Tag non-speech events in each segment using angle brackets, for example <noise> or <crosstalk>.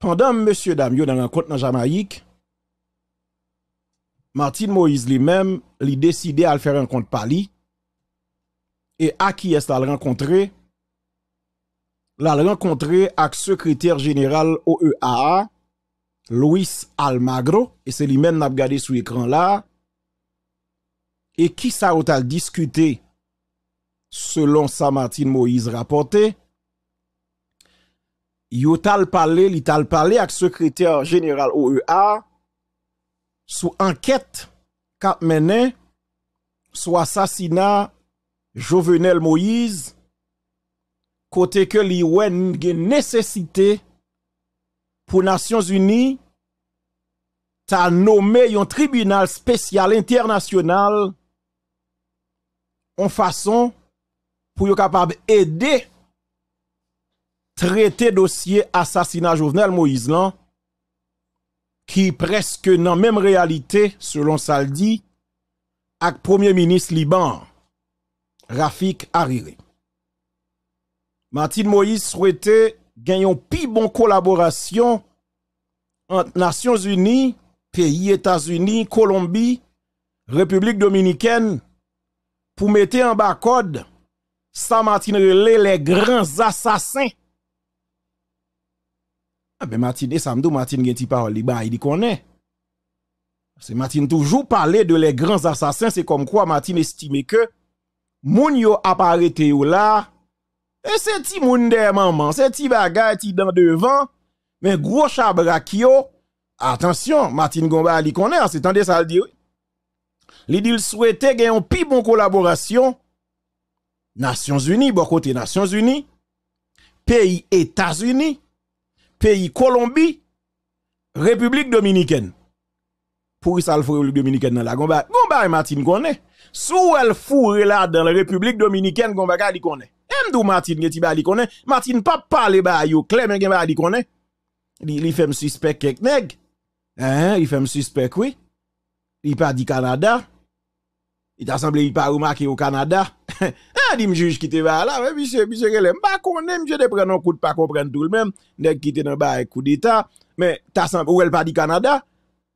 Pendant monsieur dame yo dans rencontre dans Jamaïque, Martin Moïse lui-même, lui décidé à faire rencontre par lui. Et à qui est-ce qu'il Il l'a rencontré avec secrétaire général OEA, Luis Almagro, et c'est lui-même a regardé sur l'écran là. Et qui ça a discuté selon ça Martin Moïse rapporté il tal parlé, li tal parlé avec secrétaire général OEA sous enquête cap mené sous assassinat Jovenel Moïse côté que li nécessité pour Nations Unies ta nommé un tribunal spécial international en façon pour yo capable aider traité dossier assassinat Jovenel Moïse qui presque n'a même réalité selon Saldi avec premier ministre Liban Rafik Hariri. Martin Moïse souhaitait gagner une plus bonne collaboration entre Nations Unies, pays États-Unis, Colombie, République Dominicaine pour mettre en bas code ça Martin les grands assassins ah ben Martine, Samdou, Martin Martine gen ti parole, li ba, il connaît. Bah, c'est Martine toujours parler de les grands assassins, c'est comme quoi Martine estime que moun yo apparete yo là, et c'est ti moun de maman, c'est ti bagay, ti dans devant, mais gros chabrak yo, attention, Martine Gomba li connaît, hein, c'est tendez ça le dire. Li dit il souhaitait yon une pi bon collaboration Nations Unies, bon côté Nations Unies, pays États-Unis pays Colombie, République Dominicaine. Pour ça, le République Dominicaine dans la gomba. Gomba et Martine connaît. Sous elle fourre là dans la République Dominicaine, gomba il connaît. M'dou Martine qui ba li connaît. Martine pas parler ba yo, clair mais ba li Il fait me suspect Hein, il fait me suspect oui. Il pas dit Canada. Il t'a semblé il pas remarqué au Canada. <laughs> dit juge qui était là, mais monsieur, monsieur, elle ne connais je ne un coup de pas comprendre tout le même, dès qu'il était dans coup d'État, mais t'as ou elle pas dit Canada,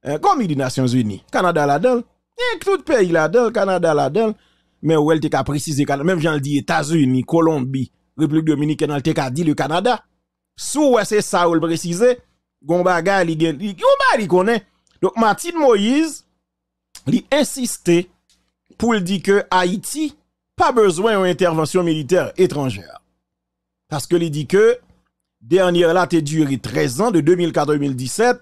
hein, comme il dit Nations Unies, Canada là-dedans, et tout pays là-dedans, Canada là-dedans, mais ou elle t'a précisé, même j'en dis États-Unis, Colombie, République Dominicaine, elle t'a dit le Canada, sous ouais, c'est ça ou elle précise, Gombaga, il y a un Donc, Martin Moïse, il insistait pour dire que Haïti, pas besoin d'intervention militaire étrangère. Parce que il dit que, dernière là, t'es duré 13 ans, de 2004 2017,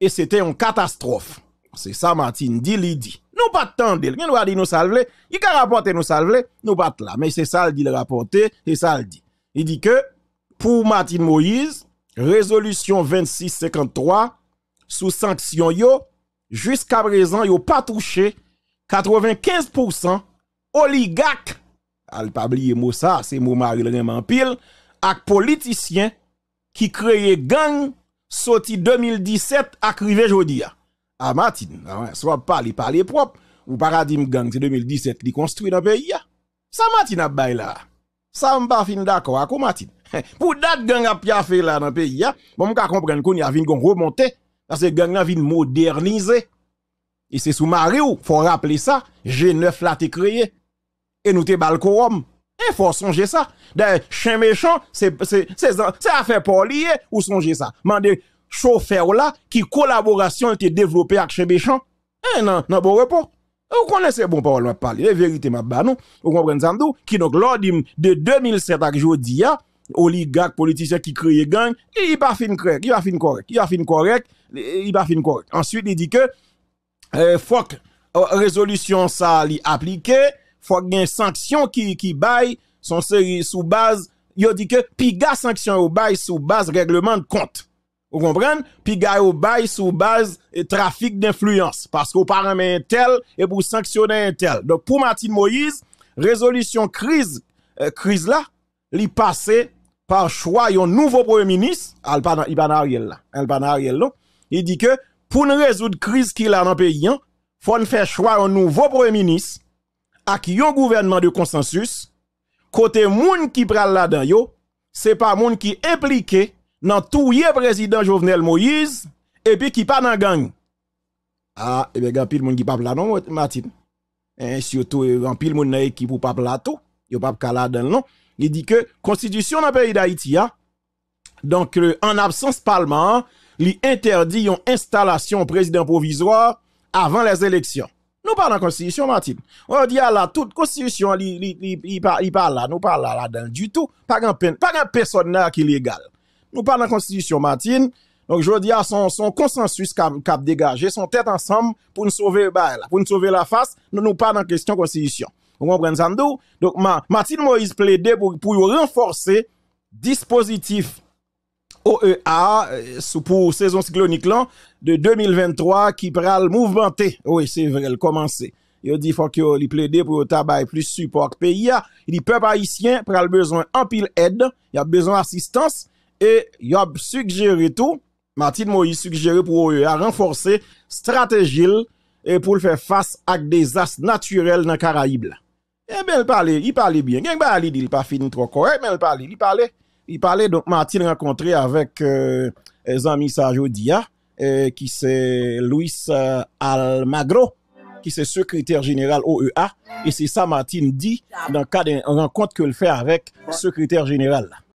et c'était une catastrophe. C'est ça, Martin dit, il dit. Nous pas il nous a dit nous salver, il rapporté nous salver, nous pas là. Mais c'est ça, il dit le rapporter, et ça, il dit. Il dit que, pour Martin Moïse, résolution 2653, sous sanction yo, jusqu'à présent, yo pas touché 95% Oligak, al pas bliye mot ça, c'est mot mari en pile, ak politicien qui créé gang sorti 2017 ak rivé jodi a. À Martine, ah soit parler parler propre ou paradigme gang c'est 2017 li construit dans pays Ça Martine a bail là. Ça pas fin d'accord ak Martine. <laughs> Pour date gang a piafé là dans pays bon m'ka comprendre qu'on y a vinn remonter parce que gang a vinn moderniser. Et c'est sous Mario, faut rappeler ça, G9 la été créé et nous te bal Et faut songer ça. D'ailleurs, chien méchant, c'est affaire pour lier ou songer ça. des chauffeur là qui collaboration était développée avec chien méchant. Eh non, non bon repos. Vous connaissez bon parole m'a parler, la vérité m'a ba nous. Vous comprenez ça qui donc l'ordre de 2007 à aujourd'hui oligarque politiciens qui crée gang, il pas fin correct, il va fin correct, il va fin correct, il pas fin correct. Ensuite, il dit que euh, faut que euh, résolution ça li appliquée faut qu'il sanction qui qui bail son série sous base il dit que piga sanction au bail sous base règlement de compte vous comprenez Puis au bail sous base trafic d'influence parce qu'au parle un tel et pour sanctionner un tel. Donc pour Martin Moïse, résolution crise euh, crise là, il passé par choix un nouveau premier ministre, Alban Ariel là, là, il dit que pour résoudre résoudre crise qu'il a dans le pays, il hein, faut faire choix un nouveau premier ministre qui un gouvernement de consensus, côté moun qui pral là-dedans yo, c'est pas moun qui impliqué dans tout le président Jovenel Moïse et puis qui pas dans gang. Ah, et bien, il y a pile moun qui pas là non, Martin. Et eh, surtout, il y a pile moun qui équipe ou pas là tout, yo pas là dedans non. Il dit que constitution dans pays d'Haïti donc eh, en absence parlement, il interdit une installation président provisoire avant les élections nous parlons la Constitution, Martine. on dit ah, à la toute Constitution, il parle là, nous parlons là dedans du tout. Pas grand personne qui est légal. Nous parlons de la Constitution, Martine. Donc, je dis à son, consensus cap, cap dégagé, son tête ensemble pour nous sauver, bah, pour nous sauver la face, nous nous parlons de question Constitution. Vous comprenez ça, Donc, Martine Moïse plaide pour, pour renforcer dispositif OEA euh, pour saison cyclonique de 2023 qui pral mouvementé. Oui, c'est vrai, elle commence. Il dit faut que plaide pour tabac plus support pays. Il dit peuple haïtien pral besoin en pile aide, il a besoin assistance et il a suggéré tout. Martin Moïse suggéré pour OEA renforcer stratégie et pour faire face à des as naturels dans Caraïbes. Eh bien, il parlait, il parlait bien. Il dit il pas fini trop correct, mais il parlait, il parlait. Il parlait donc Martin rencontré avec euh, Zami Sajodia, euh, qui c'est Luis euh, Almagro, qui c'est secrétaire général OEA. Et c'est ça Martin dit dans le cas d'une rencontre qu'il fait avec secrétaire général.